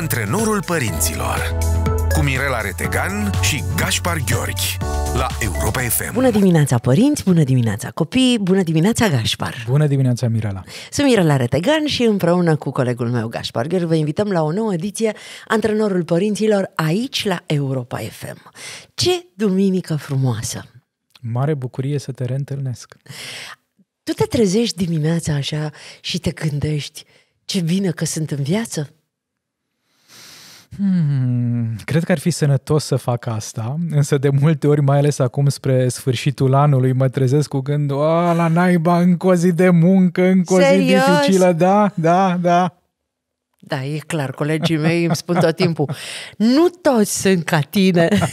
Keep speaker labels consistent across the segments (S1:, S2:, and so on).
S1: Antrenorul părinților cu Mirela Retegan și Gaspar Gheorghi la Europa FM. Bună
S2: dimineața, părinți! Bună dimineața, copii! Bună dimineața, Gașpar! Bună dimineața, Mirela! Sunt Mirela Retegan și împreună cu colegul meu, Gașpar Gheorghi, vă invităm la o nouă ediție Antrenorul Părinților aici la Europa FM. Ce duminică frumoasă! Mare bucurie să te reîntâlnesc! Tu te trezești dimineața așa și te gândești ce bine că sunt în viață?
S1: Hmm, cred că ar fi sănătos să fac asta, însă de multe ori, mai ales acum spre sfârșitul anului, mă trezesc cu gândul, a, la naiba, încă o zi de muncă, încă o zi dificilă, da, da, da.
S2: Da, e clar, colegii mei îmi spun tot timpul, nu toți sunt ca tine,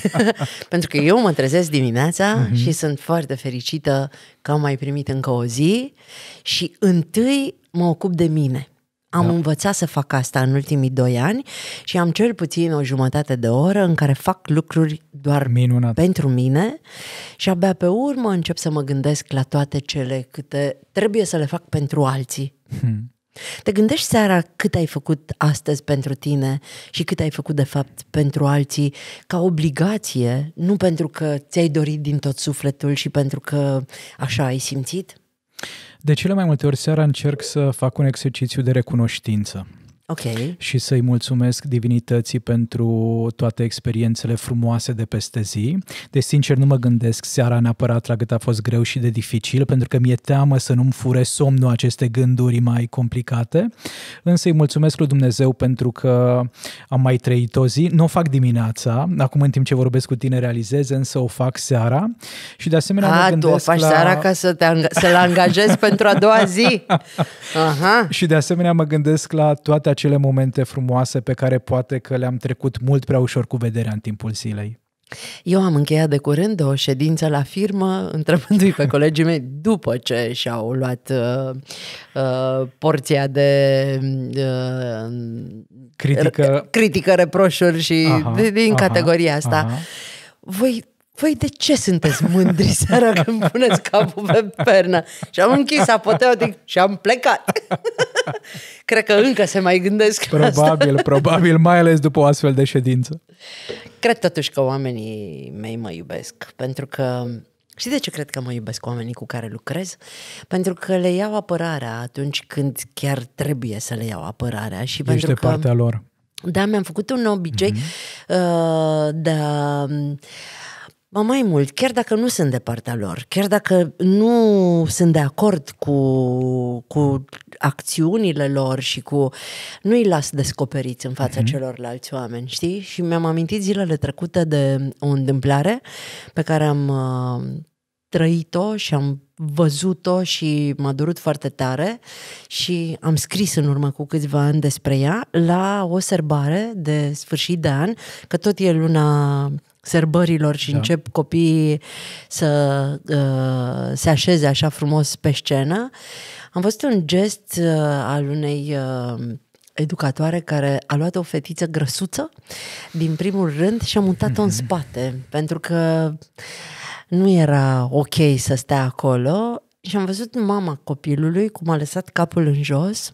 S2: pentru că eu mă trezesc dimineața mm-hmm. și sunt foarte fericită că am mai primit încă o zi și întâi mă ocup de mine. Am da. învățat să fac asta în ultimii doi ani și am cel puțin o jumătate de oră în care fac lucruri doar Minunat. pentru mine și abia pe urmă încep să mă gândesc la toate cele câte trebuie să le fac pentru alții. Hmm. Te gândești seara cât ai făcut astăzi pentru tine și cât ai făcut de fapt pentru alții ca obligație, nu pentru că ți-ai dorit din tot sufletul și pentru că așa ai simțit?
S1: De cele mai multe ori seara încerc să fac un exercițiu de recunoștință. Okay. Și să-i mulțumesc divinității pentru toate experiențele frumoase de peste zi. De deci, sincer, nu mă gândesc seara neapărat la cât a fost greu și de dificil, pentru că mi-e teamă să nu-mi fure somnul aceste gânduri mai complicate. Însă îi mulțumesc lui Dumnezeu pentru că am mai trăit o zi. Nu o fac dimineața, acum în timp ce vorbesc cu tine realizez, însă o fac seara. Și de asemenea a, mă gândesc tu o faci la... seara ca
S2: să te ang- să-l angajezi pentru a doua zi.
S1: Aha. Și de asemenea mă gândesc la toate acele momente frumoase pe care poate că le-am trecut mult prea ușor cu vederea în timpul zilei.
S2: Eu am încheiat de curând o ședință la firmă, întrebându-i pe colegii mei, după ce și-au luat uh, uh porția de uh, critică. critică, reproșuri și aha, din aha, categoria asta. Aha. Voi Păi de ce sunteți mândri seara când puneți capul pe pernă? Și am închis apoteotic și am plecat. Cred că încă se mai gândesc Probabil, asta. probabil,
S1: mai ales după o astfel de ședință.
S2: Cred totuși că oamenii mei mă iubesc, pentru că și de ce cred că mă iubesc oamenii cu care lucrez? Pentru că le iau apărarea atunci când chiar trebuie să le iau apărarea. Și Ești pentru de că, partea lor. Da, mi-am făcut un obicei mm-hmm. uh, de Ba mai mult, chiar dacă nu sunt de partea lor, chiar dacă nu sunt de acord cu, cu acțiunile lor și cu... Nu-i las descoperiți în fața mm-hmm. celorlalți oameni, știi? Și mi-am amintit zilele trecute de o întâmplare pe care am uh, trăit-o și am văzut-o și m-a durut foarte tare și am scris în urmă cu câțiva ani despre ea la o sărbare de sfârșit de an, că tot e luna serbărilor și da. încep copiii să uh, se așeze așa frumos pe scenă. Am văzut un gest uh, al unei uh, educatoare care a luat o fetiță grăsuță din primul rând și a mutat-o în spate, pentru că nu era ok să stea acolo și am văzut mama copilului cum a lăsat capul în jos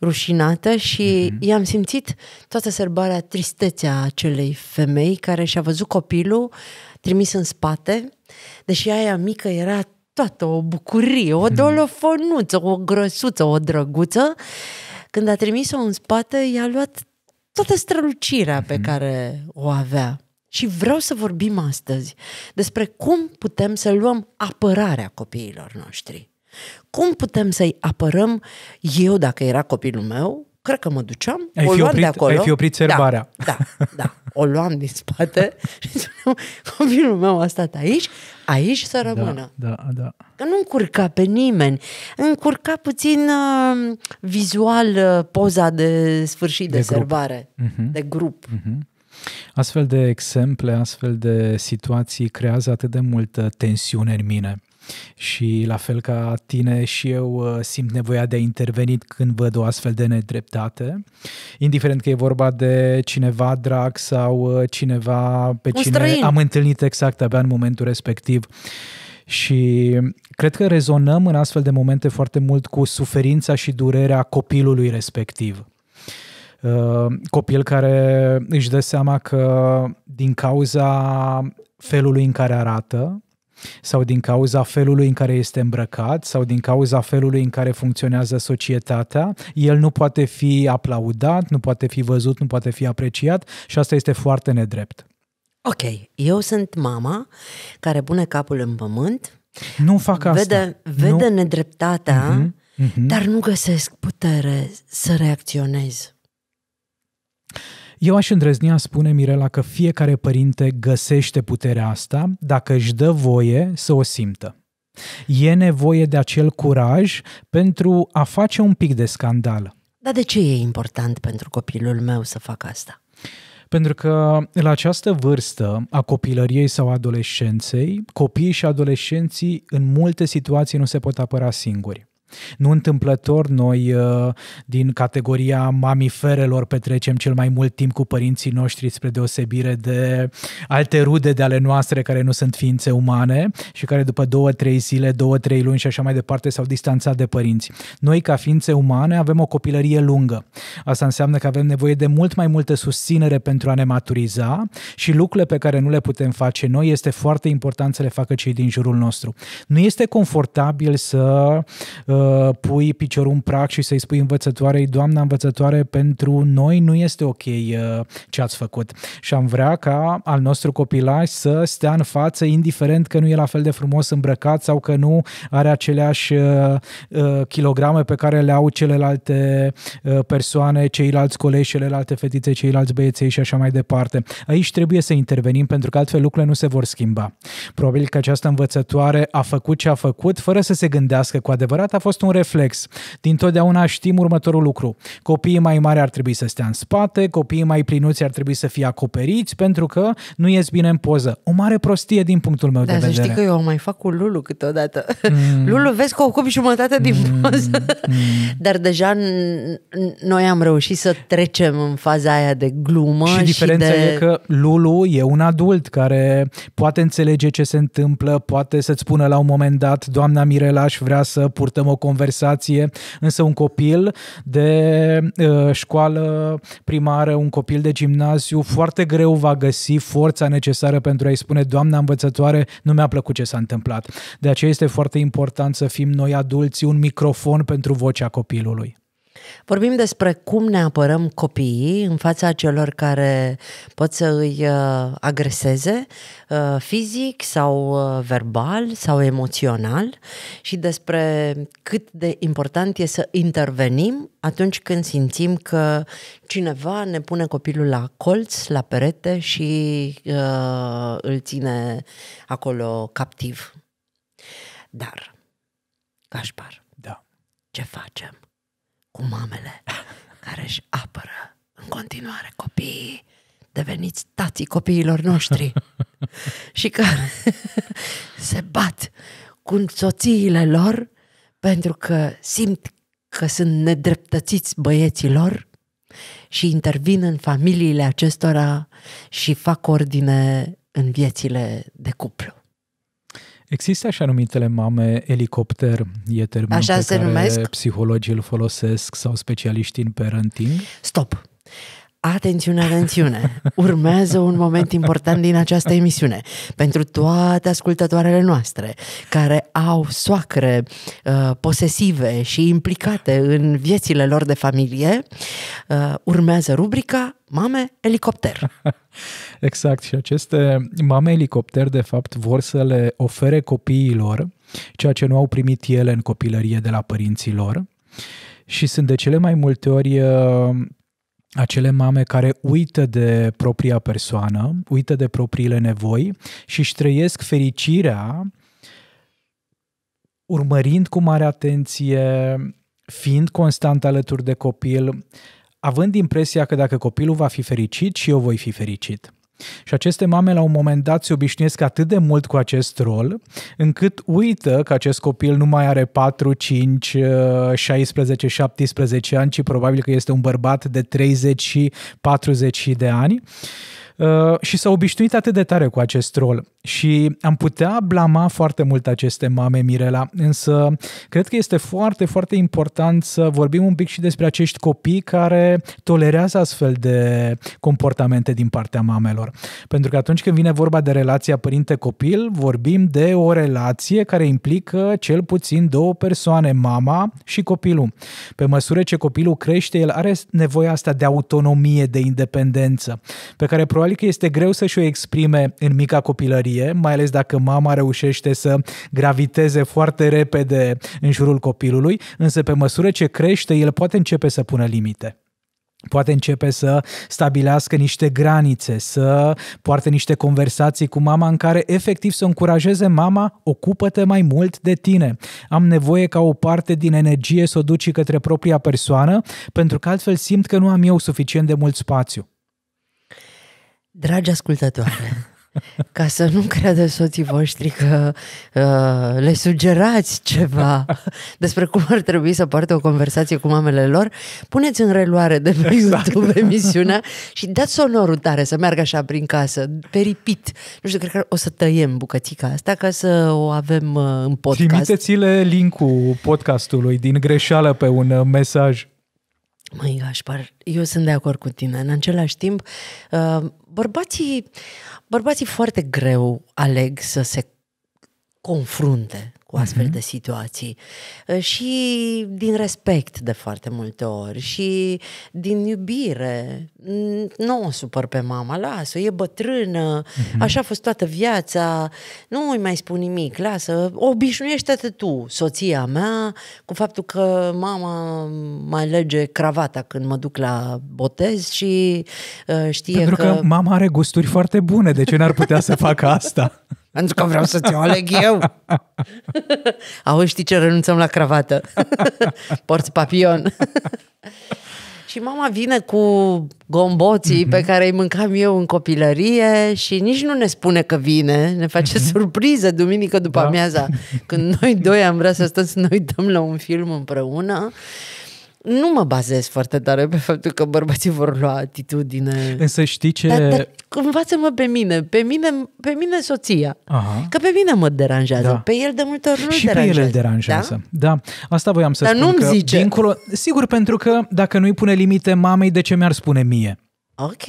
S2: rușinată și mm-hmm. i-am simțit toată sărbarea, tristețea acelei femei care și-a văzut copilul trimis în spate, deși aia mică era toată o bucurie, o mhm. dolofonuță, o grăsuță, o drăguță. Când a trimis-o în spate, i-a luat toată strălucirea pe mhm. care o avea. Și vreau să vorbim astăzi despre cum putem să luăm apărarea copiilor noștri. Cum putem să-i apărăm? Eu, dacă era copilul meu, cred că mă duceam, ai o luam oprit, de acolo. Ai fi oprit da, serbarea. Da, da, da. O luam din spate și spuneam, copilul meu a stat aici, aici să da, rămână. Da, da, da. Că nu încurca pe nimeni. Încurca puțin uh, vizual uh, poza de sfârșit de, de grup. serbare, uh-huh. de grup.
S1: Uh-huh. Astfel de exemple, astfel de situații creează atât de multă tensiune în mine și la fel ca tine și eu uh, simt nevoia de a interveni când văd o astfel de nedreptate, indiferent că e vorba de cineva drag sau uh, cineva pe Un cine străin. am întâlnit exact abia în momentul respectiv. Și cred că rezonăm în astfel de momente foarte mult cu suferința și durerea copilului respectiv uh, copil care își dă seama că din cauza felului în care arată sau din cauza felului în care este îmbrăcat sau din cauza felului în care funcționează societatea, el nu poate fi aplaudat, nu poate fi văzut, nu poate fi apreciat și asta este foarte nedrept.
S2: Ok, eu sunt mama care pune capul în pământ. Nu fac asta. Vede, vede nu. nedreptatea, uh-huh, uh-huh. dar nu găsesc putere să reacționez.
S1: Eu aș a spune Mirela, că fiecare părinte găsește puterea asta dacă își dă voie să o simtă. E nevoie de acel curaj pentru a face un pic de scandal. Dar de ce e important pentru copilul meu să facă asta? Pentru că la această vârstă a copilăriei sau adolescenței, copiii și adolescenții în multe situații nu se pot apăra singuri. Nu întâmplător, noi uh, din categoria mamiferelor petrecem cel mai mult timp cu părinții noștri spre deosebire de alte rude de ale noastre care nu sunt ființe umane și care după două, trei zile, două, trei luni și așa mai departe s-au distanțat de părinți. Noi ca ființe umane avem o copilărie lungă. Asta înseamnă că avem nevoie de mult mai multă susținere pentru a ne maturiza și lucrurile pe care nu le putem face noi este foarte important să le facă cei din jurul nostru. Nu este confortabil să uh, pui piciorul în prag și să-i spui învățătoarei, doamna învățătoare, pentru noi nu este ok uh, ce ați făcut. Și am vrea ca al nostru copilaj să stea în față, indiferent că nu e la fel de frumos îmbrăcat sau că nu are aceleași uh, uh, kilograme pe care le au celelalte persoane, ceilalți colegi, celelalte fetițe, ceilalți băieței și așa mai departe. Aici trebuie să intervenim pentru că altfel lucrurile nu se vor schimba. Probabil că această învățătoare a făcut ce a făcut fără să se gândească cu adevărat a fost fost un reflex. Din totdeauna știm următorul lucru. Copiii mai mari ar trebui să stea în spate, copiii mai plinuți ar trebui să fie acoperiți pentru că nu ies bine în poză. O mare prostie din punctul
S2: meu da, de vedere. Da, să știi că eu o mai fac cu Lulu câteodată. Mm. Lulu, vezi că ocupi jumătate din mm. poză. Mm. Dar deja noi am reușit să trecem în faza aia de glumă. Și diferența de... e că
S1: Lulu e un adult care poate înțelege ce se întâmplă, poate să-ți spună la un moment dat, doamna Mirela, aș vrea să purtăm o conversație, însă un copil de uh, școală primară, un copil de gimnaziu, foarte greu va găsi forța necesară pentru a-i spune, doamna învățătoare, nu mi-a plăcut ce s-a întâmplat. De aceea este foarte important să fim noi adulți un microfon pentru vocea copilului.
S2: Vorbim despre cum ne apărăm copiii în fața celor care pot să îi uh, agreseze uh, fizic sau uh, verbal sau emoțional și despre cât de important e să intervenim atunci când simțim că cineva ne pune copilul la colț, la perete și uh, îl ține acolo captiv. Dar, Gașpar, da. ce facem? cu mamele care își apără în continuare copiii, deveniți tații copiilor noștri și care se bat cu soțiile lor pentru că simt că sunt nedreptățiți băieților și intervin în familiile acestora și fac ordine în viețile de cuplu.
S1: Există așa numitele mame elicopter, e termenul pe se care numesc? psihologii îl folosesc sau specialiștii în parenting? Stop!
S2: Atențiune, atențiune! Urmează un moment important din această emisiune pentru toate ascultătoarele noastre care au soacre uh, posesive și implicate în viețile lor de familie. Uh, urmează rubrica Mame Elicopter. Exact, și aceste mame
S1: elicopter, de fapt, vor să le ofere copiilor ceea ce nu au primit ele în copilărie de la părinții lor și sunt de cele mai multe ori uh, acele mame care uită de propria persoană, uită de propriile nevoi și își trăiesc fericirea urmărind cu mare atenție, fiind constant alături de copil, având impresia că dacă copilul va fi fericit și eu voi fi fericit. Și aceste mame la un moment dat se obișnuiesc atât de mult cu acest rol, încât uită că acest copil nu mai are 4, 5, 16, 17 ani, ci probabil că este un bărbat de 30 și 40 de ani uh, și s-a obișnuit atât de tare cu acest rol, și am putea blama foarte mult aceste mame, Mirela, însă cred că este foarte, foarte important să vorbim un pic și despre acești copii care tolerează astfel de comportamente din partea mamelor. Pentru că atunci când vine vorba de relația părinte-copil, vorbim de o relație care implică cel puțin două persoane, mama și copilul. Pe măsură ce copilul crește, el are nevoia asta de autonomie, de independență, pe care probabil că este greu să și o exprime în mica copilărie bucurie, mai ales dacă mama reușește să graviteze foarte repede în jurul copilului, însă pe măsură ce crește, el poate începe să pună limite. Poate începe să stabilească niște granițe, să poarte niște conversații cu mama în care efectiv să încurajeze mama, ocupă-te mai mult de tine. Am nevoie ca o parte din energie să o duci către propria persoană, pentru că altfel simt că nu am eu suficient
S2: de mult spațiu. Dragi ascultătoare, ca să nu creadă soții voștri că uh, le sugerați ceva despre cum ar trebui să poartă o conversație cu mamele lor, puneți în reluare de pe exact. YouTube emisiunea și dați sonorul tare să meargă așa prin casă, peripit. Nu știu, cred că o să tăiem bucățica asta ca să o avem uh, în podcast.
S1: Trimiteți-le link-ul podcastului din greșeală pe un uh, mesaj.
S2: Măi, Gașpar, eu sunt de acord cu tine. În același timp, uh, bărbații, bărbații foarte greu aleg să se confrunte cu astfel mhm. de situații ă, și din respect de foarte multe ori și din iubire. Nu o supăr pe mama, lasă, e bătrână, mhm. așa a fost toată viața, nu îi mai spun nimic, lasă, obișnuiește-te tu, soția mea, cu faptul că mama mai lege cravata când mă duc la botez și ă, știe Pentru că... Pentru că
S1: mama are gusturi foarte bune, de ce n-ar putea să facă asta?
S2: Pentru că vreau să te aleg eu. Auzi, știi ce? Renunțăm la cravată. Porți papion. și mama vine cu gomboții mm-hmm. pe care îi mâncam eu în copilărie și nici nu ne spune că vine. Ne face mm-hmm. surpriză duminică după da. amiaza. Când noi doi am vrea să stăm să ne uităm la un film împreună nu mă bazez foarte tare pe faptul că bărbații vor lua atitudine. Însă știi ce... Dar, dar învață-mă pe mine, pe mine, pe mine soția. Aha. Că pe mine mă deranjează, da. pe el de multe ori nu Și deranjează. pe el îl deranjează, da? da.
S1: Asta voiam să dar spun nu-mi că zice. Dincolo, sigur, pentru că dacă nu-i pune limite mamei, de ce mi-ar spune mie? Ok.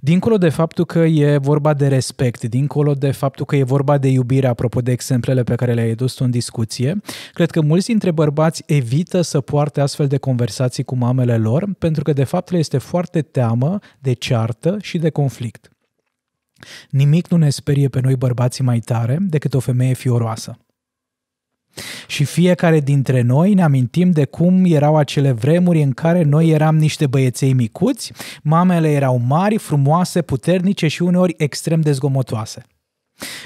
S1: Dincolo de faptul că e vorba de respect, dincolo de faptul că e vorba de iubire, apropo de exemplele pe care le-ai adus în discuție, cred că mulți dintre bărbați evită să poarte astfel de conversații cu mamele lor, pentru că de fapt le este foarte teamă de ceartă și de conflict. Nimic nu ne sperie pe noi bărbații mai tare decât o femeie fioroasă. Și fiecare dintre noi ne amintim de cum erau acele vremuri în care noi eram niște băieței micuți, mamele erau mari, frumoase, puternice și uneori extrem de zgomotoase.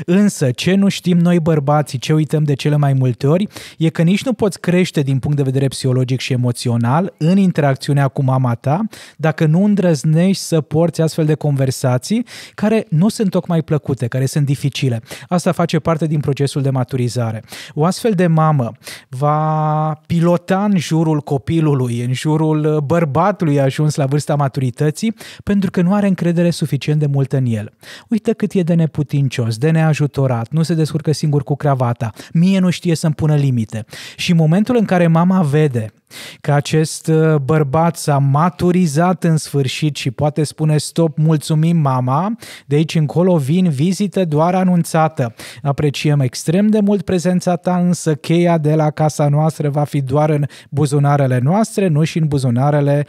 S1: Însă, ce nu știm noi bărbații, ce uităm de cele mai multe ori, e că nici nu poți crește din punct de vedere psihologic și emoțional în interacțiunea cu mama ta dacă nu îndrăznești să porți astfel de conversații care nu sunt tocmai plăcute, care sunt dificile. Asta face parte din procesul de maturizare. O astfel de mamă va pilota în jurul copilului, în jurul bărbatului ajuns la vârsta maturității, pentru că nu are încredere suficient de mult în el. Uite cât e de neputincios, de neajutorat, nu se descurcă singur cu cravata, mie nu știe să-mi pună limite. Și în momentul în care mama vede că acest uh, bărbat s-a maturizat în sfârșit și poate spune stop, mulțumim mama, de aici încolo vin vizită doar anunțată. Apreciem extrem de mult prezența ta, însă cheia de la casa noastră va fi doar în buzunarele noastre, nu și în buzunarele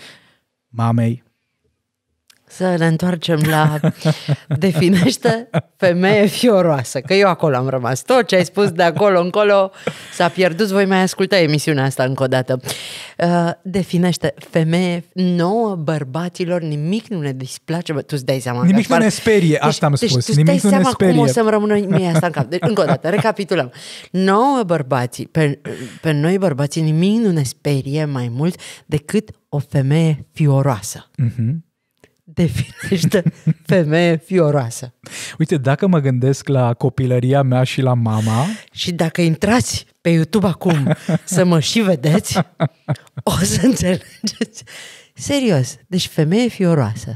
S1: mamei
S2: să ne întoarcem la definește femeie fioroasă, că eu acolo am rămas. Tot ce ai spus de acolo încolo s-a pierdut, voi mai asculta emisiunea asta încă o dată. Uh, definește femeie nouă bărbaților, nimic nu ne displace, bă, tu îți dai seama. Nimic nu ne sperie, deci, asta deci, spus. Deci, nimic nu ne sperie. cum o să-mi rămână mie asta în cap. Deci, încă o dată, recapitulăm. Nouă bărbații, pe, pe noi bărbații nimic nu ne sperie mai mult decât o femeie fioroasă. mm definește femeie fioroasă. Uite, dacă mă gândesc la
S1: copilăria mea și la mama...
S2: Și dacă intrați pe YouTube acum să mă și vedeți, o să înțelegeți. Serios, deci femeie
S1: fioroasă.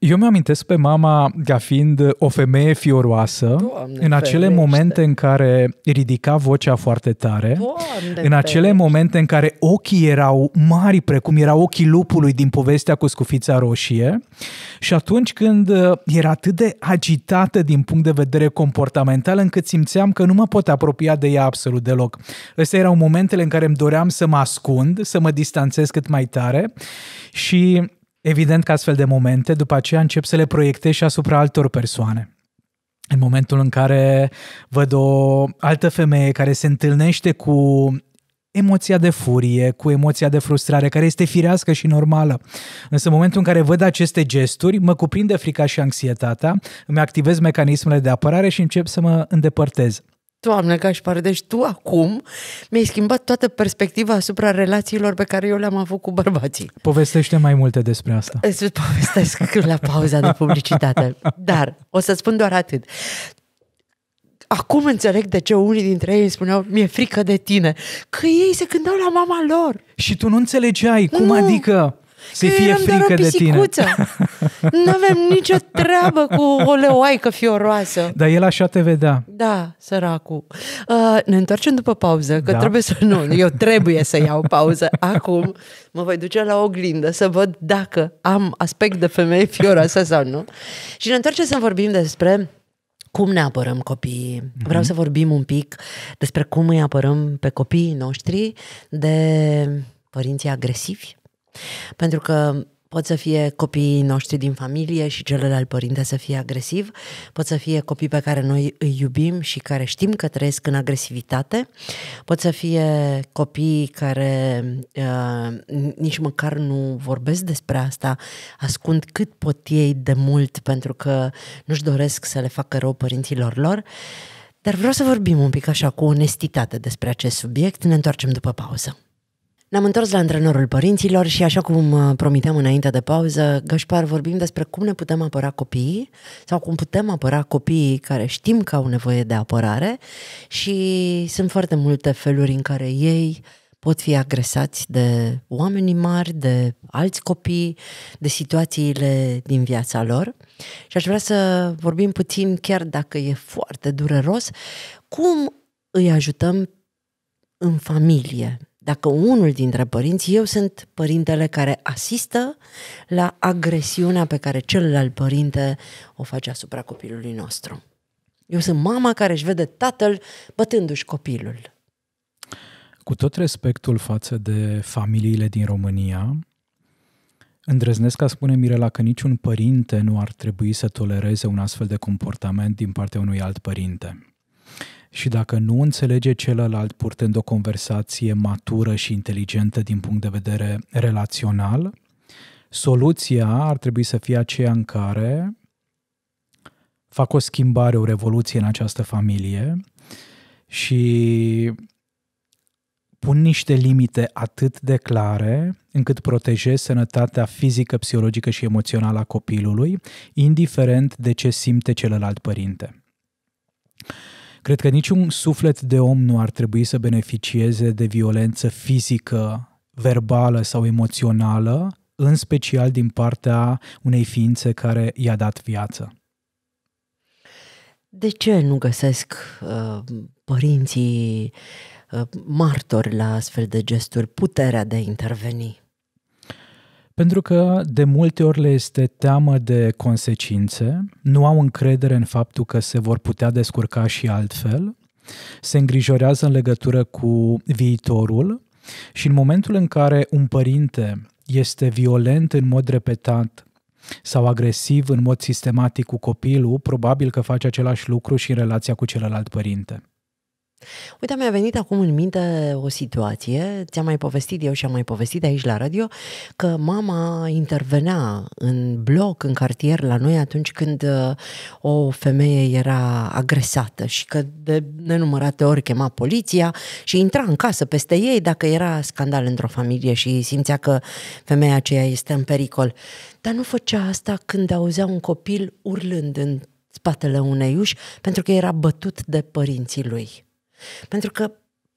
S1: Eu mi-amintesc pe mama ca fiind o femeie fioroasă, Doamne în acele ferește. momente în care ridica vocea foarte tare, Doamne în acele ferește. momente în care ochii erau mari, precum erau ochii lupului din povestea cu scufița roșie, și atunci când uh, era atât de agitată din punct de vedere comportamental, încât simțeam că nu mă pot apropia de ea absolut deloc. Astea erau momentele în care îmi doream să mă ascund, să mă distanțez cât mai tare și Evident că astfel de momente după aceea încep să le proiectez și asupra altor persoane. În momentul în care văd o altă femeie care se întâlnește cu emoția de furie, cu emoția de frustrare, care este firească și normală. Însă în momentul în care văd aceste gesturi, mă cuprinde frica și anxietatea, îmi activez mecanismele de apărare și încep să mă îndepărtez.
S2: Doamne, pare, deci tu acum mi-ai schimbat toată perspectiva asupra relațiilor pe care eu le-am avut cu bărbații.
S1: Povestește mai multe despre asta.
S2: Îți povestesc la pauza de publicitate. Dar o să spun doar atât. Acum înțeleg de ce unii dintre ei îmi spuneau mi-e frică de tine, că ei se gândeau la mama lor. Și tu nu înțelegeai, cum nu. adică? Să fie eram frică doar o de tine. nu avem nicio treabă cu o leoaică fioroasă. Dar
S1: el așa te vedea.
S2: Da, săracul. Uh, ne întoarcem după pauză, că da. trebuie să... Nu, eu trebuie să iau pauză. Acum mă voi duce la oglindă să văd dacă am aspect de femeie fioroasă sau nu. Și ne întoarcem să vorbim despre cum ne apărăm copiii. Mm-hmm. Vreau să vorbim un pic despre cum îi apărăm pe copiii noștri de părinții agresivi pentru că pot să fie copiii noștri din familie și celălalt părinte să fie agresiv, pot să fie copii pe care noi îi iubim și care știm că trăiesc în agresivitate, pot să fie copii care uh, nici măcar nu vorbesc despre asta, ascund cât pot ei de mult pentru că nu-și doresc să le facă rău părinților lor. Dar vreau să vorbim un pic așa cu onestitate despre acest subiect, ne întoarcem după pauză. Ne-am întors la antrenorul părinților și așa cum uh, promiteam înainte de pauză, Gașpar, vorbim despre cum ne putem apăra copiii sau cum putem apăra copiii care știm că au nevoie de apărare și sunt foarte multe feluri în care ei pot fi agresați de oamenii mari, de alți copii, de situațiile din viața lor. Și aș vrea să vorbim puțin, chiar dacă e foarte dureros, cum îi ajutăm în familie dacă unul dintre părinți, eu sunt părintele care asistă la agresiunea pe care celălalt părinte o face asupra copilului nostru. Eu sunt mama care își vede tatăl bătându-și copilul. Cu tot
S1: respectul față de familiile din România, îndrăznesc a spune Mirela că niciun părinte nu ar trebui să tolereze un astfel de comportament din partea unui alt părinte. Și dacă nu înțelege celălalt purtând o conversație matură și inteligentă din punct de vedere relațional, soluția ar trebui să fie aceea în care fac o schimbare, o revoluție în această familie și pun niște limite atât de clare încât protejez sănătatea fizică, psihologică și emoțională a copilului, indiferent de ce simte celălalt părinte. Cred că niciun suflet de om nu ar trebui să beneficieze de violență fizică, verbală sau emoțională, în special din partea unei ființe care i-a dat viață.
S2: De ce nu găsesc uh, părinții uh, martori la astfel de gesturi puterea de a interveni? Pentru că de multe
S1: ori le este teamă de consecințe, nu au încredere în faptul că se vor putea descurca și altfel, se îngrijorează în legătură cu viitorul și în momentul în care un părinte este violent în mod repetat sau agresiv în mod sistematic cu copilul, probabil că face același lucru și în relația cu celălalt părinte.
S2: Uite, mi-a venit acum în minte o situație, ți-am mai povestit eu și am mai povestit aici la radio, că mama intervenea în bloc, în cartier la noi atunci când uh, o femeie era agresată și că de nenumărate ori chema poliția și intra în casă peste ei dacă era scandal într-o familie și simțea că femeia aceea este în pericol. Dar nu făcea asta când auzea un copil urlând în spatele unei uși pentru că era bătut de părinții lui. Pentru că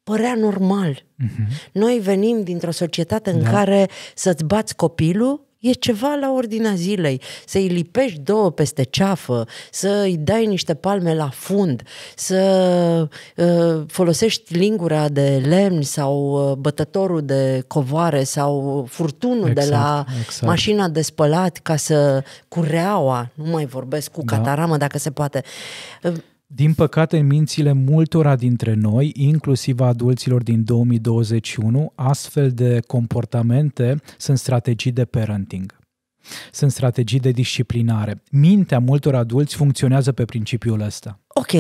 S2: părea normal.
S1: Uh-huh.
S2: Noi venim dintr-o societate în da. care să-ți bați copilul e ceva la ordinea zilei. Să-i lipești două peste ceafă, să-i dai niște palme la fund, să uh, folosești lingura de lemn sau uh, bătătorul de covoare sau furtunul exact, de la exact, exact. mașina de spălat ca să cureaua, nu mai vorbesc cu da. cataramă da. dacă se poate. Uh,
S1: din păcate, în mințile multora dintre noi, inclusiv a adulților din 2021, astfel de comportamente sunt strategii de parenting. Sunt strategii de disciplinare. Mintea multor adulți funcționează pe principiul ăsta.
S2: Ok.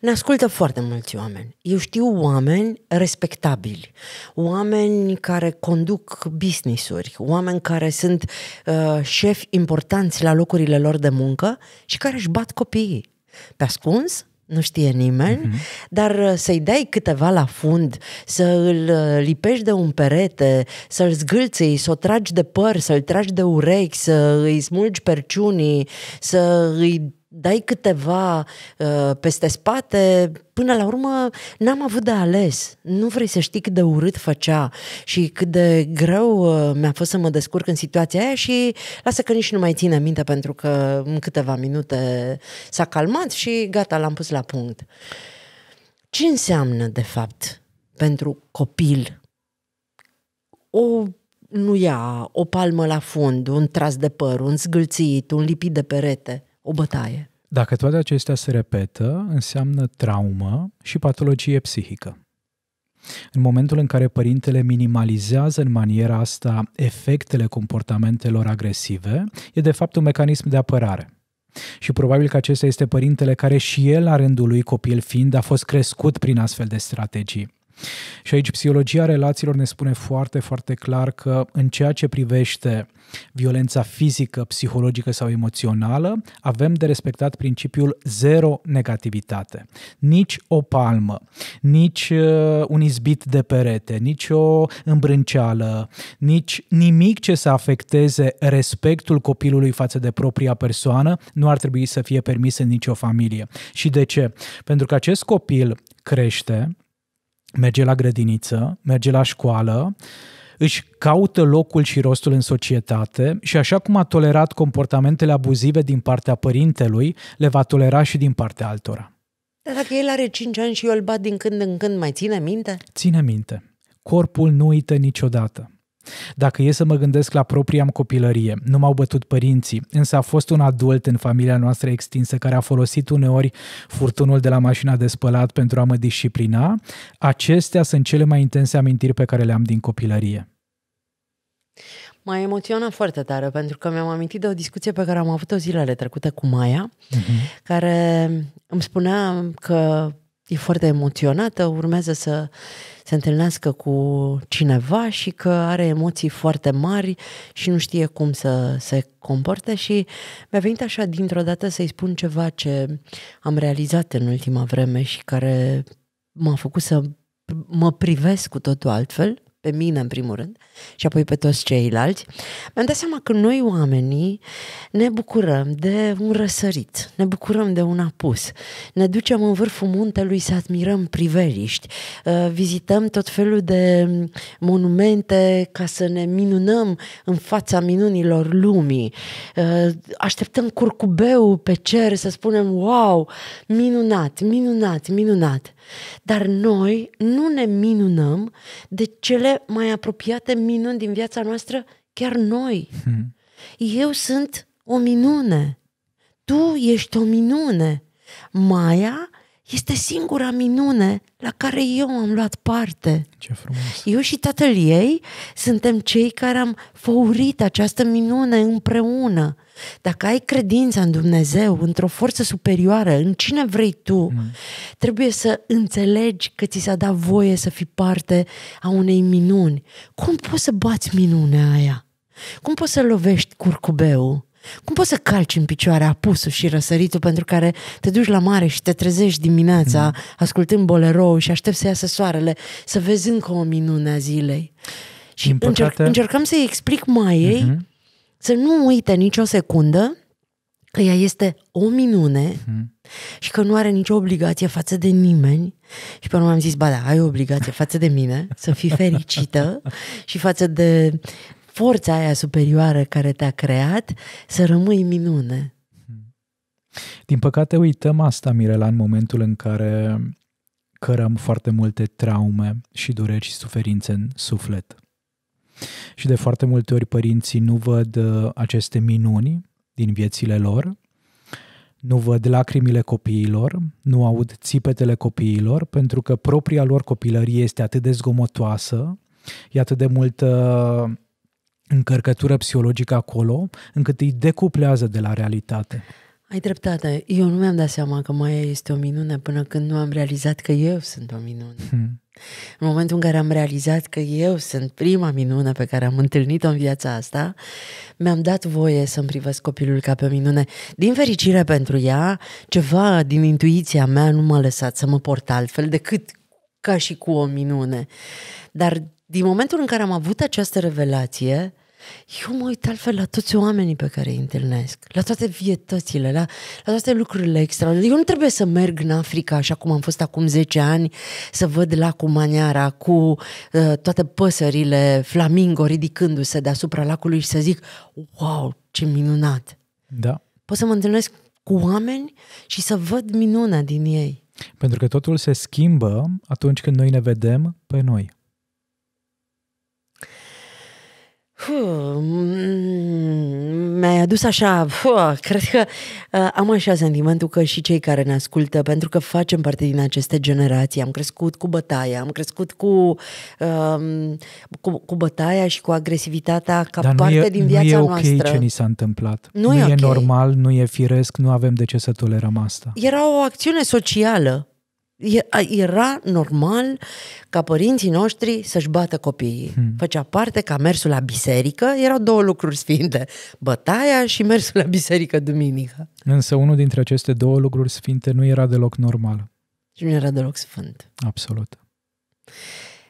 S2: Ne ascultă foarte mulți oameni. Eu știu oameni respectabili, oameni care conduc business-uri, oameni care sunt uh, șefi importanți la locurile lor de muncă și care își bat copiii pe ascuns, nu știe nimeni, uh-huh. dar uh, să-i dai câteva la fund, să îl uh, lipești de un perete, să-l zgâlții, să o tragi de păr, să-l tragi de urechi, să îi smulgi perciunii, să îi dai câteva uh, peste spate, până la urmă n-am avut de ales. Nu vrei să știi cât de urât făcea și cât de greu uh, mi-a fost să mă descurc în situația aia și lasă că nici nu mai ține minte pentru că în câteva minute s-a calmat și gata, l-am pus la punct. Ce înseamnă, de fapt, pentru copil o nu ia o palmă la fund, un tras de păr, un zgâlțit, un lipit de perete – o bătaie.
S1: Dacă toate acestea se repetă, înseamnă traumă și patologie psihică. În momentul în care părintele minimalizează în maniera asta efectele comportamentelor agresive, e de fapt un mecanism de apărare. Și probabil că acesta este părintele care și el, la rândul lui copil fiind, a fost crescut prin astfel de strategii. Și aici psihologia relațiilor ne spune foarte, foarte clar că în ceea ce privește violența fizică, psihologică sau emoțională, avem de respectat principiul zero negativitate. Nici o palmă, nici uh, un izbit de perete, nici o îmbrânceală, nici nimic ce să afecteze respectul copilului față de propria persoană nu ar trebui să fie permis în nicio familie. Și de ce? Pentru că acest copil crește, merge la grădiniță, merge la școală, își caută locul și rostul în societate și așa cum a tolerat comportamentele abuzive din partea părintelui, le va tolera și din partea altora.
S2: Dar dacă el are 5 ani și eu îl bat din când în când, mai ține minte?
S1: Ține minte. Corpul nu uită niciodată. Dacă e să mă gândesc la propria copilărie, nu m-au bătut părinții, însă a fost un adult în familia noastră extinsă care a folosit uneori furtunul de la mașina de spălat pentru a mă disciplina, acestea sunt cele mai intense amintiri pe care le am din copilărie.
S2: M-a emoționat foarte tare pentru că mi-am amintit de o discuție pe care am avut-o zilele trecute cu Maia, uh-huh. care îmi spunea că e foarte emoționată, urmează să se întâlnească cu cineva și că are emoții foarte mari și nu știe cum să se comporte și mi-a venit așa dintr-o dată să-i spun ceva ce am realizat în ultima vreme și care m-a făcut să mă privesc cu totul altfel pe mine în primul rând și apoi pe toți ceilalți, mi-am dat seama că noi oamenii ne bucurăm de un răsărit, ne bucurăm de un apus, ne ducem în vârful muntelui să admirăm priveliști, uh, vizităm tot felul de monumente ca să ne minunăm în fața minunilor lumii, uh, așteptăm curcubeu pe cer să spunem wow, minunat, minunat, minunat. Dar noi nu ne minunăm de cele mai apropiate minuni din viața noastră, chiar noi. Hmm. Eu sunt o minune. Tu ești o minune. Maia este singura minune la care eu am luat parte. Ce frumos! Eu și tatăl ei suntem cei care am făurit această minune împreună. Dacă ai credința în Dumnezeu, într-o forță superioară, în cine vrei tu, mm. trebuie să înțelegi că ți s-a dat voie să fii parte a unei minuni. Cum poți să bați minunea aia? Cum poți să lovești curcubeu? Cum poți să calci în picioare apusul și răsăritul pentru care te duci la mare și te trezești dimineața mm. ascultând bolerou și aștept să iasă soarele, să vezi încă o minune a zilei? Și păcate... încerc, încercam să-i explic mai ei mm-hmm să nu uite nicio secundă că ea este o minune mm-hmm. și că nu are nicio obligație față de nimeni. Și pe urmă am zis, ba da, ai o obligație față de mine să fii fericită și față de forța aia superioară care te-a creat să rămâi minune. Mhm.
S1: Din păcate uităm asta, Mirela, în momentul în care cărăm foarte multe traume și dureri și suferințe în suflet. Și de foarte multe ori părinții nu văd uh, aceste minuni din viețile lor, nu văd lacrimile copiilor, nu aud țipetele copiilor, pentru că propria lor copilărie este atât de zgomotoasă, e atât de multă uh, încărcătură psihologică acolo, încât îi decuplează de la realitate.
S2: Ai dreptate. Eu nu mi-am dat seama că Maia este o minune până când nu am realizat că eu sunt o minune. Hmm. În momentul în care am realizat că eu sunt prima minune pe care am întâlnit-o în viața asta, mi-am dat voie să-mi privesc copilul ca pe o minune. Din fericire pentru ea, ceva din intuiția mea nu m-a lăsat să mă port altfel decât ca și cu o minune. Dar din momentul în care am avut această revelație, eu mă uit altfel la toți oamenii pe care îi întâlnesc, la toate vietățile, la, la toate lucrurile extraordinare. Eu nu trebuie să merg în Africa, așa cum am fost acum 10 ani, să văd lacul Maniara cu uh, toate păsările, flamingo ridicându-se deasupra lacului și să zic, wow, ce minunat! Da. Pot să mă întâlnesc cu oameni și să văd minuna din ei.
S1: Pentru că totul se schimbă atunci când noi ne vedem pe noi.
S2: Mi-ai adus așa, fuh, cred că uh, am așa sentimentul că și cei care ne ascultă, pentru că facem parte din aceste generații, am crescut cu bătaia, am crescut cu, uh, cu, cu bătaia și cu agresivitatea ca Dar parte e, din viața noastră. nu e ok noastră. ce ni s-a
S1: întâmplat. Nu, nu e, e okay. normal, nu e firesc, nu avem de ce să tolerăm asta.
S2: Era o acțiune socială era normal ca părinții noștri să-și bată copiii. Hmm. Făcea parte ca mersul la biserică, erau două lucruri sfinte, bătaia și mersul la biserică duminică.
S1: Însă unul dintre aceste două lucruri sfinte nu era deloc normal.
S2: Și nu era deloc sfânt.
S1: Absolut.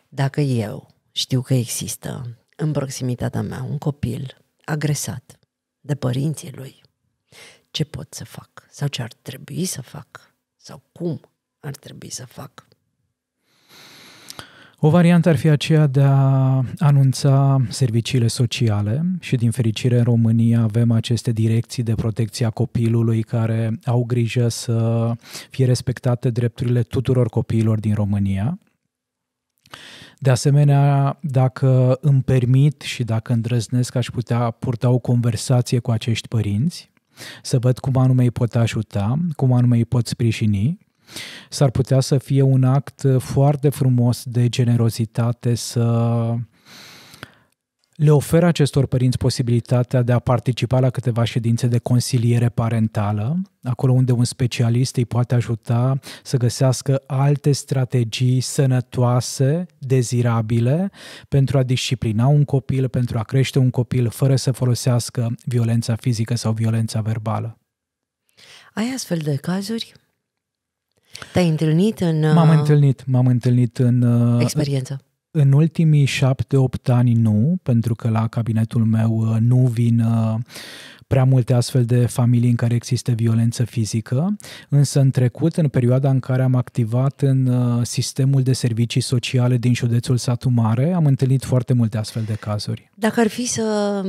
S2: Dacă eu știu că există în proximitatea mea un copil agresat de părinții lui, ce pot să fac? Sau ce ar trebui să fac? Sau cum? ar trebui să fac? O variantă ar fi aceea
S1: de a anunța serviciile sociale și din fericire în România avem aceste direcții de protecție a copilului care au grijă să fie respectate drepturile tuturor copiilor din România. De asemenea, dacă îmi permit și dacă îndrăznesc, aș putea purta o conversație cu acești părinți, să văd cum anume îi pot ajuta, cum anume îi pot sprijini s-ar putea să fie un act uh, foarte frumos de generozitate să le oferă acestor părinți posibilitatea de a participa la câteva ședințe de consiliere parentală, acolo unde un specialist îi poate ajuta să găsească alte strategii sănătoase, dezirabile, pentru a disciplina un copil, pentru a crește un copil, fără să folosească violența fizică sau violența verbală.
S2: Ai astfel de cazuri? Te-ai întâlnit în... Uh... M-am întâlnit,
S1: m-am întâlnit în... Uh... Experiență. În ultimii șapte-opt ani nu, pentru că la cabinetul meu uh, nu vin uh, prea multe astfel de familii în care există violență fizică, însă în trecut, în perioada în care am activat în uh, sistemul de servicii sociale din județul Satu Mare, am întâlnit foarte multe astfel de cazuri.
S2: Dacă ar fi să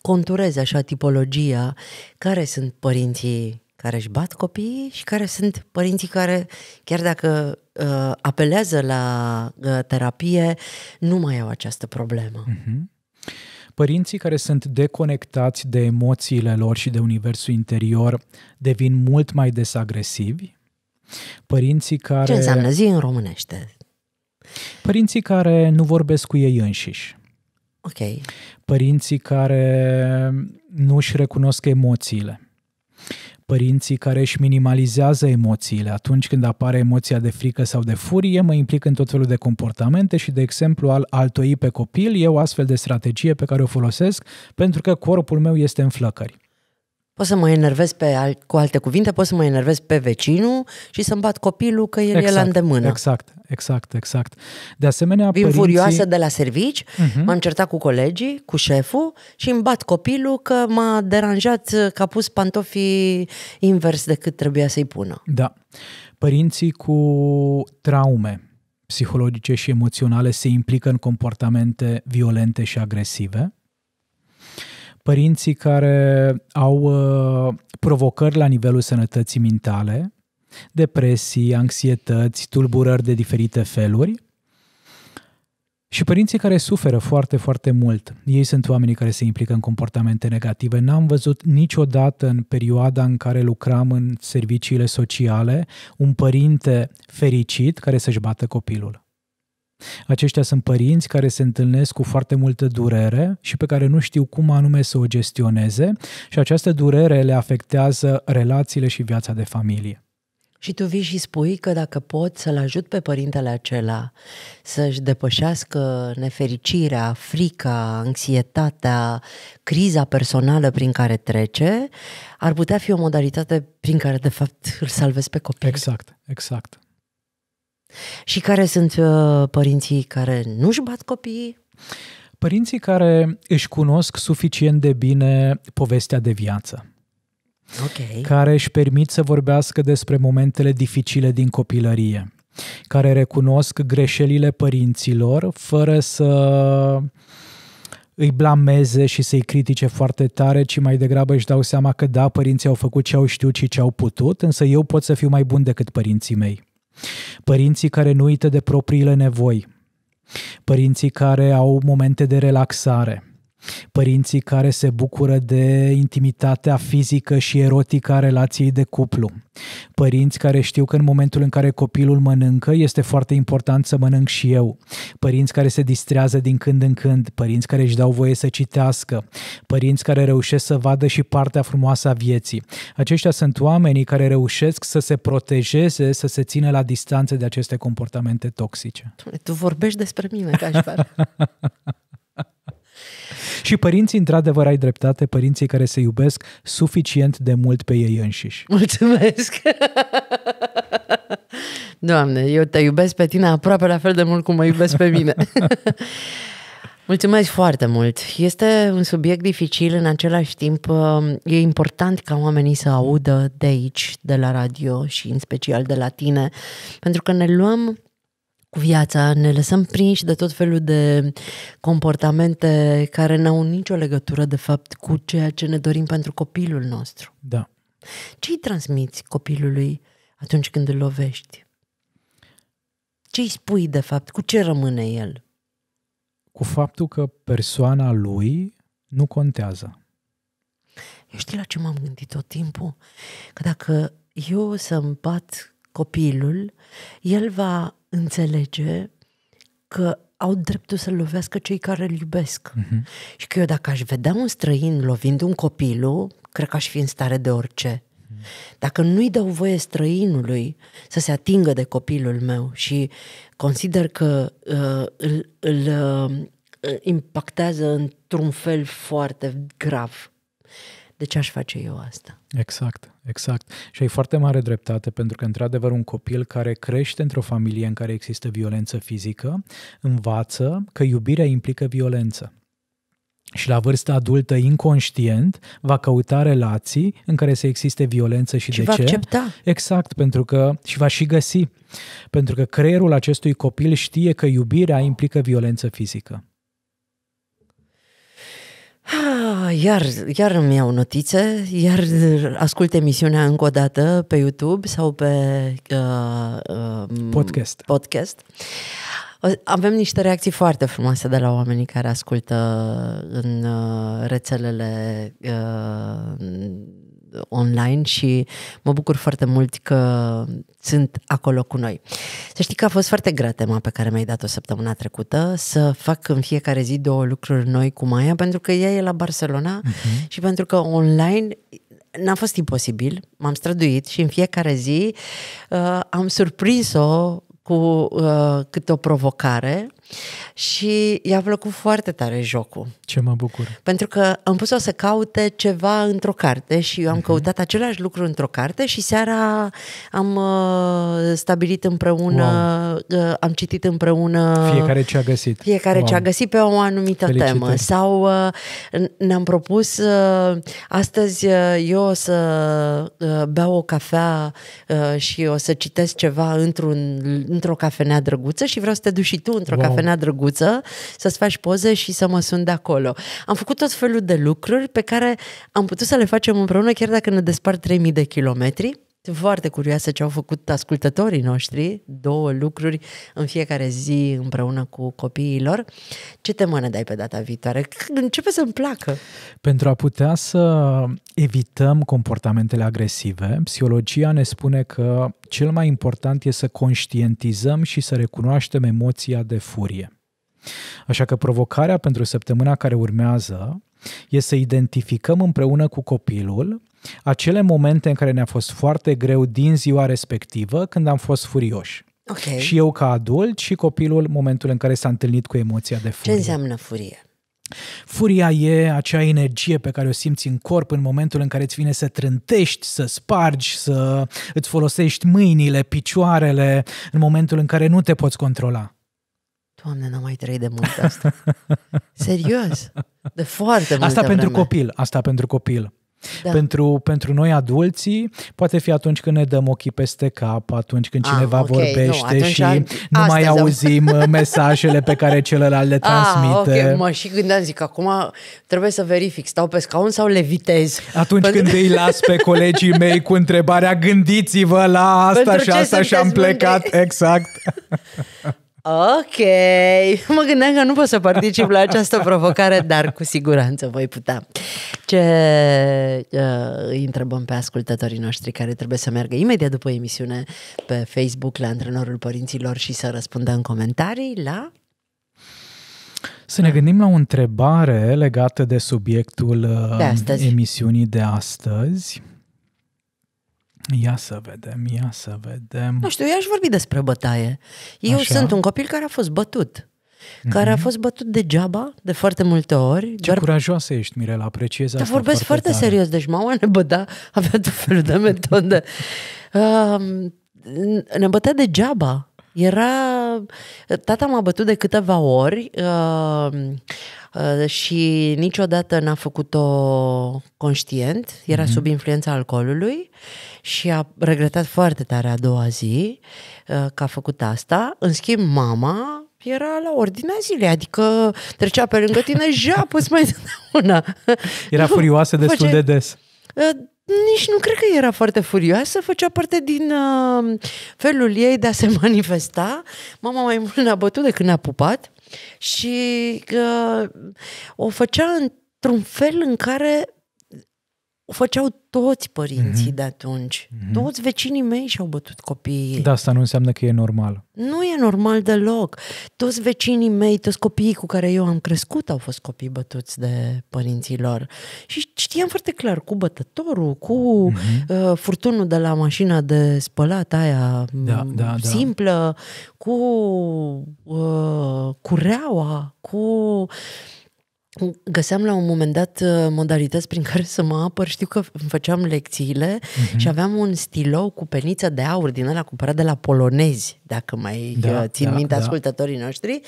S2: conturezi așa tipologia, care sunt părinții care își bat copiii și care sunt părinții care, chiar dacă uh, apelează la uh, terapie, nu mai au această problemă.
S1: Uh-huh. Părinții care sunt deconectați de emoțiile lor și de universul interior devin mult mai desagresivi. Părinții care... Ce înseamnă zi în
S2: românește?
S1: Părinții care nu vorbesc cu ei înșiși. Ok. Părinții care nu își recunosc emoțiile. Părinții care își minimalizează emoțiile atunci când apare emoția de frică sau de furie, mă implic în tot felul de comportamente și, de exemplu, al altoi pe copil, eu astfel de strategie pe care o folosesc pentru că corpul meu este în flăcări.
S2: Pot să mă enervez pe al, cu alte cuvinte, pot să mă enervez pe vecinul și să-mi bat copilul că el exact, e la exact, îndemână. Exact,
S1: exact, exact. De asemenea,
S2: Vin părinții... furioasă de la servici, uh-huh. m-am certat cu colegii, cu șeful și îmi bat copilul că m-a deranjat că a pus pantofii invers decât trebuia să-i pună. Da.
S1: Părinții cu traume psihologice și emoționale se implică în comportamente violente și agresive părinții care au uh, provocări la nivelul sănătății mintale, depresii, anxietăți, tulburări de diferite feluri și părinții care suferă foarte, foarte mult. Ei sunt oamenii care se implică în comportamente negative. N-am văzut niciodată în perioada în care lucram în serviciile sociale un părinte fericit care să-și bată copilul. Aceștia sunt părinți care se întâlnesc cu foarte multă durere și pe care nu știu cum anume să o gestioneze și această durere le afectează relațiile și viața de familie.
S2: Și tu vii și spui că dacă pot să-l ajut pe părintele acela să-și depășească nefericirea, frica, anxietatea, criza personală prin care trece, ar putea fi o modalitate prin care, de fapt, îl salvezi pe copil. Exact, exact. Și care sunt uh, părinții care nu-și bat copiii?
S1: Părinții care își cunosc suficient de bine povestea de viață. Okay. Care își permit să vorbească despre momentele dificile din copilărie. Care recunosc greșelile părinților fără să îi blameze și să-i critique foarte tare, ci mai degrabă își dau seama că da, părinții au făcut ce au știut și ce au putut, însă eu pot să fiu mai bun decât părinții mei părinții care nu uită de propriile nevoi, părinții care au momente de relaxare, părinții care se bucură de intimitatea fizică și erotică a relației de cuplu, părinți care știu că în momentul în care copilul mănâncă este foarte important să mănânc și eu, părinți care se distrează din când în când, părinți care își dau voie să citească, părinți care reușesc să vadă și partea frumoasă a vieții. Aceștia sunt oamenii care reușesc să se protejeze, să se țină la distanță de aceste comportamente toxice.
S2: Tu vorbești despre mine, Cașpar.
S1: Și părinții, într-adevăr, ai dreptate, părinții care se iubesc suficient de mult pe ei înșiși.
S2: Mulțumesc! Doamne, eu te iubesc pe tine aproape la fel de mult cum mă iubesc pe mine. Mulțumesc foarte mult. Este un subiect dificil, în același timp um, e important ca oamenii să audă de aici, de la radio și în special de la tine, pentru că ne luăm cu viața, ne lăsăm prinși de tot felul de comportamente care n-au nicio legătură, de fapt, cu ceea ce ne dorim pentru copilul nostru. Da. Ce îi transmiți copilului atunci când îl lovești? Ce îi spui, de fapt? Cu ce rămâne el? Cu faptul că
S1: persoana lui nu contează.
S2: Eu știi la ce m-am gândit tot timpul? Că dacă eu o să împat copilul, el va înțelege că au dreptul să lovească cei care îl iubesc. Uh-huh. Și că eu dacă aș vedea un străin lovind un copil, cred că aș fi în stare de orice. Mhm. Dacă nu-i dau voie străinului să se atingă de copilul meu și consider că uh, îl, îl uh, impactează într-un fel foarte grav, de ce aș face eu asta?
S1: Exact, exact. Și ai foarte mare dreptate, pentru că, într-adevăr, un copil care crește într-o familie în care există violență fizică învață că iubirea implică violență. Și la vârsta adultă, inconștient, va căuta relații în care să existe violență și, și de va ce? accepta. Exact, pentru că și va și găsi. Pentru că creierul acestui copil știe că iubirea implică violență fizică.
S2: Ah, iar, iar îmi iau notițe, iar ascult emisiunea încă o dată pe YouTube sau pe uh, uh, podcast. podcast. Avem niște reacții foarte frumoase de la oamenii care ascultă în uh, rețelele uh, online și mă bucur foarte mult că sunt acolo cu noi. Să știi că a fost foarte grea tema pe care mi-ai dat-o săptămâna trecută, să fac în fiecare zi două lucruri noi cu Maia, pentru că ea e la Barcelona uh-huh. și pentru că online n-a fost imposibil, m-am străduit și în fiecare zi uh, am surprins-o cu uh, câte o provocare și i-a plăcut foarte tare jocul. Ce mă bucur! Pentru că am pus-o să caute ceva într-o carte și eu am uh-huh. căutat același lucru într-o carte și seara am uh, stabilit împreună, wow. uh, am citit împreună... Fiecare
S1: ce a găsit. Fiecare wow. ce a
S2: găsit pe o anumită Felicitări. temă. Sau uh, ne-am propus uh, astăzi uh, eu o să uh, beau o cafea uh, și o să citesc ceva într-un, într-o cafenea drăguță și vreau să te duci și tu într-o wow. cafenea cafenea drăguță, să-ți faci poze și să mă sun de acolo. Am făcut tot felul de lucruri pe care am putut să le facem împreună chiar dacă ne despart 3000 de kilometri. Sunt foarte curioasă ce au făcut ascultătorii noștri, două lucruri în fiecare zi împreună cu copiilor. Ce te mână dai pe data viitoare? Începe să-mi placă.
S1: Pentru a putea să evităm comportamentele agresive, psihologia ne spune că cel mai important e să conștientizăm și să recunoaștem emoția de furie. Așa că provocarea pentru săptămâna care urmează e să identificăm împreună cu copilul acele momente în care ne-a fost foarte greu din ziua respectivă când am fost furioși.
S2: Okay. Și eu
S1: ca adult și copilul momentul în care s-a întâlnit cu emoția de furie. Ce înseamnă furie? Furia e acea energie pe care o simți în corp în momentul în care îți vine să trântești, să spargi, să îți folosești mâinile, picioarele, în momentul în care nu te poți controla.
S2: Doamne, n-am mai trăit de mult asta. Serios. De foarte mult. Asta pentru copil,
S1: asta pentru copil. Da. Pentru, pentru noi adulții, poate fi atunci când ne dăm ochii peste cap, atunci când ah, cineva ah, okay, vorbește nu, și nu mai auzim am... Uh, mesajele pe care celălalt le ah, transmite. Ah, ok, mă
S2: și gândeam, zic, acum trebuie să verific, stau pe scaun sau levitez? Atunci
S1: pentru... când îi las pe colegii mei cu întrebarea, gândiți-vă la asta pentru și asta și am plecat,
S2: mândri? exact. Ok, mă gândeam că nu pot să particip la această provocare, dar cu siguranță voi putea. Ce uh, întrebăm pe ascultătorii noștri care trebuie să meargă imediat după emisiune pe Facebook la antrenorul părinților și să răspundă în comentarii la...
S1: Să ne gândim la o întrebare legată de subiectul de uh, emisiunii de
S2: astăzi.
S1: Ia să vedem, ia să
S2: vedem. Nu știu, eu aș vorbi despre bătaie. Eu Așa? sunt un copil care a fost bătut. Mm-hmm. Care a mhm. fost bătut degeaba de foarte multe ori. Ce doar... curajoasă ești, Mirela, apreciez asta. Te vorbesc foarte, foarte serios, deci mama ne băda, avea tot felul de metode. uh, ne bătea degeaba. Era tata m-a bătut de câteva ori uh, uh, și niciodată n-a făcut-o conștient, era mhm. sub influența alcoolului și a regretat foarte tare a doua zi uh, că a făcut asta. În schimb, mama era la ordinea zilei, adică trecea pe lângă tine ja, pus mai dădea una. Era furioasă destul de des nici nu cred că era foarte furioasă, făcea parte din uh, felul ei de a se manifesta. Mama mai mult ne-a bătut decât ne-a pupat și uh, o făcea într-un fel în care o făceau toți părinții mm-hmm. de atunci. Mm-hmm. Toți vecinii mei și-au bătut copiii. Da, asta
S1: nu înseamnă că e normal.
S2: Nu e normal deloc. Toți vecinii mei, toți copiii cu care eu am crescut au fost copii bătuți de părinții lor. Și știam foarte clar cu bătătorul, cu mm-hmm. uh, furtunul de la mașina de spălat aia mm, da, da, da, simplă, da. cu uh, cureaua, cu... Uh, găseam la un moment dat uh, modalități prin care să mă apăr. Știu că îmi făceam lecțiile mm-hmm. și aveam un stilou cu peniță de aur din ăla cumpărat de la polonezi, dacă mai uh, da, țin da, minte da. ascultătorii noștri.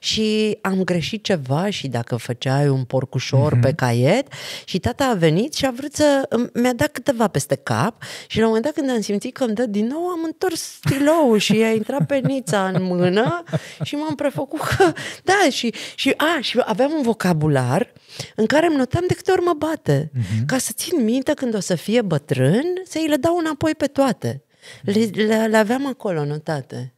S2: Și am greșit ceva și dacă făceai un porcușor mm-hmm. pe caiet și tata a venit și a vrut să... mi-a dat câteva peste cap și la un moment dat când am simțit că îmi dă din nou, am întors stilou și a intrat penița în mână și m-am prefăcut că... Da, și, și, a, și aveam un vocabul celular în care îmi notam de câte ori mă bate, uh-huh. ca să țin minte când o să fie bătrân, să îi le dau înapoi pe toate. Le, le, le aveam acolo notate.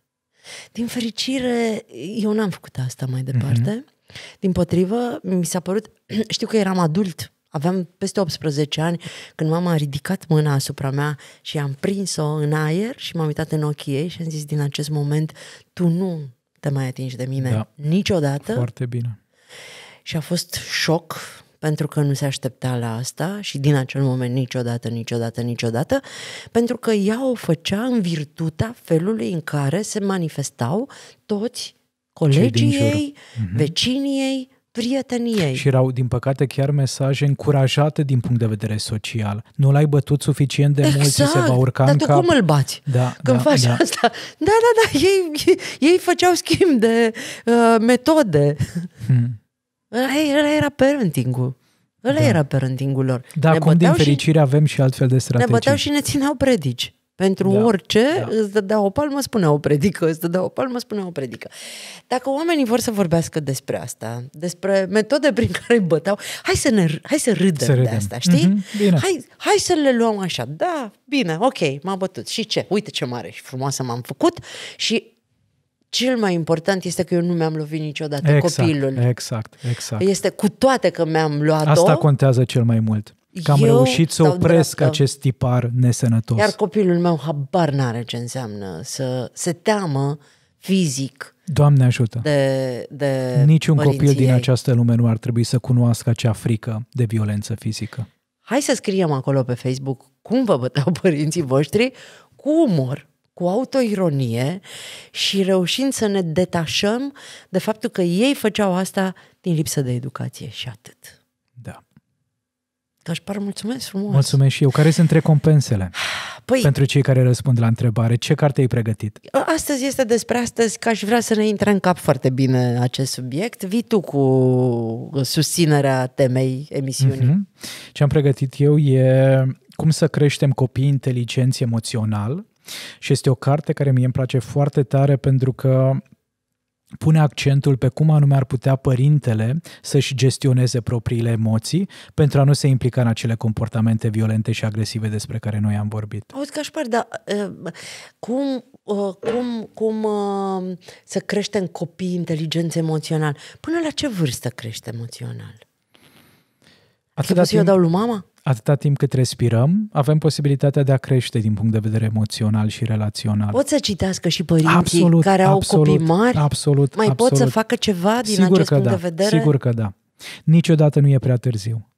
S2: Din fericire, eu n-am făcut asta mai departe. Uh-huh. Din potrivă, mi s-a părut, știu că eram adult, aveam peste 18 ani, când mama a ridicat mâna asupra mea și am prins-o în aer și m-am uitat în ochii ei și am zis din acest moment, tu nu te mai atingi de mine da. niciodată. Foarte bine. Și a fost șoc pentru că nu se aștepta la asta și din acel moment niciodată, niciodată, niciodată, pentru că ea o făcea în virtutea felului în care se manifestau toți colegii ei, mm-hmm. vecinii ei, prietenii ei. Și
S1: erau, din păcate, chiar mesaje încurajate din punct de vedere social. Nu l-ai bătut suficient de exact. mult și se va exact. urca Dar în tu cap. cum îl bați da, când da, faci da. asta?
S2: Da, da, da, ei, ei făceau schimb de uh, metode. Hmm. Ăla era, era parenting-ul. Ăla da. era parenting lor. Da, ne cum din fericire și, avem și altfel de strategii. Ne băteau și ne țineau predici. Pentru da, orice da. îți dădea o palmă, spunea o predică, îți dădea o palmă, spunea o predică. Dacă oamenii vor să vorbească despre asta, despre metode prin care îi bătau, hai să, ne, hai să râdem, să râdem. de asta, știi? Mm-hmm, bine. Hai, hai să le luăm așa. Da, bine, ok, m-a bătut. Și ce? Uite ce mare și frumoasă m-am făcut și cel mai important este că eu nu mi-am lovit niciodată exact, copilul. Exact, exact. Este cu toate că mi-am luat-o. Asta
S1: contează cel mai mult. Că am reușit să opresc dreaptă. acest tipar nesănătos. Iar
S2: copilul meu habar n-are ce înseamnă să se teamă fizic.
S1: Doamne ajută!
S2: De, de Niciun copil din această
S1: lume nu ar trebui să cunoască acea frică de violență fizică.
S2: Hai să scriem acolo pe Facebook cum vă băteau părinții voștri cu umor cu autoironie și reușind să ne detașăm de faptul că ei făceau asta din lipsă de educație și atât. Da. Gașpar, mulțumesc frumos!
S1: Mulțumesc și eu. Care sunt recompensele păi, pentru cei care răspund la întrebare? Ce carte ai pregătit?
S2: Astăzi este despre astăzi, că aș vrea să ne intre în cap foarte bine acest subiect. Vii tu cu susținerea temei emisiunii. Mm-hmm. Ce am pregătit eu e
S1: cum să creștem copii inteligenți emoțional și este o carte care mie îmi place foarte tare pentru că pune accentul pe cum anume ar putea părintele să-și gestioneze propriile emoții pentru a nu se implica în acele comportamente violente și agresive despre care noi am vorbit.
S2: Auzi, Cașpar, dar uh, uh, cum, cum, cum uh, să creștem copii inteligență emoțional? Până la ce vârstă crește emoțional?
S1: Atâta timp... să eu dau lui mama? atâta timp cât respirăm, avem posibilitatea de a crește din punct de vedere emoțional și relațional. Pot
S2: să citească și părinții absolut, care au absolut, copii mari? Absolut, Mai absolut. pot să facă ceva din sigur acest că punct da, de vedere? Sigur că
S1: da. Niciodată nu e prea târziu.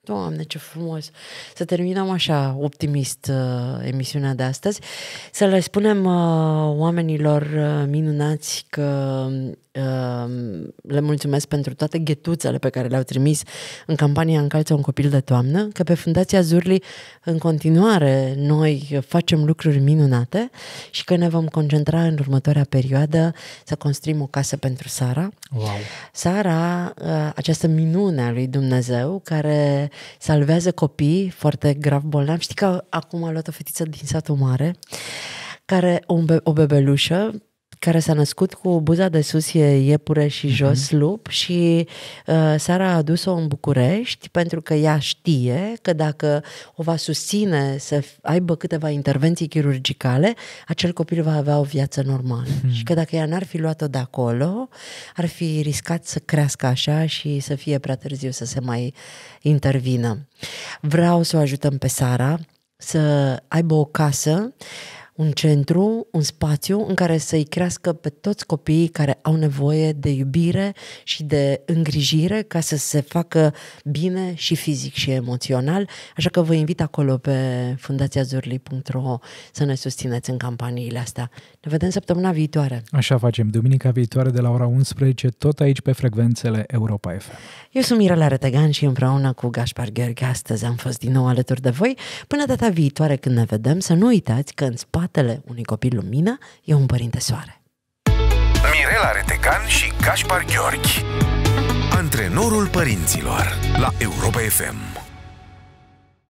S2: Doamne, ce frumos! Să terminăm așa optimist uh, emisiunea de astăzi. Să le spunem uh, oamenilor uh, minunați că Ehm, le mulțumesc pentru toate ghetuțele pe care le-au trimis în campania Încalță un copil de toamnă, că pe Fundația Zurli în continuare noi facem lucruri minunate și că ne vom concentra în următoarea perioadă să construim o casă pentru Sara. Wow. Sara, ă, această minune a lui Dumnezeu care salvează copii foarte grav bolnavi. Știi că acum a luat o fetiță din satul mare care o, be- o bebelușă care s-a născut cu buza de sus e iepure și mhm. jos mm-hmm. lup și uh, Sara a adus-o în București pentru că ea știe că dacă o va susține să aibă câteva intervenții chirurgicale, acel copil va avea o viață normală. uh-huh. Și că dacă ea n-ar fi luat-o de acolo, ar fi riscat să crească așa și să fie prea târziu să se mai intervină. Vreau să o ajutăm pe Sara să aibă o casă un centru, un spațiu în care să-i crească pe toți copiii care au nevoie de iubire și de îngrijire ca să se facă bine și fizic și emoțional. Așa că vă invit acolo pe fundațiazurli.ro să ne susțineți în campaniile astea. Ne vedem săptămâna viitoare. Așa facem, duminica viitoare de la ora 11, tot aici pe frecvențele Europa FM. Eu sunt Mirela Retegan și împreună cu Gaspar Gheorghe astăzi am fost din nou alături de voi. Până data viitoare când ne vedem, să nu uitați că în spate spatele unui copil lumină e un părinte soare.
S1: Mirela Retecan și Gaspar Gheorghi Antrenorul părinților la Europa FM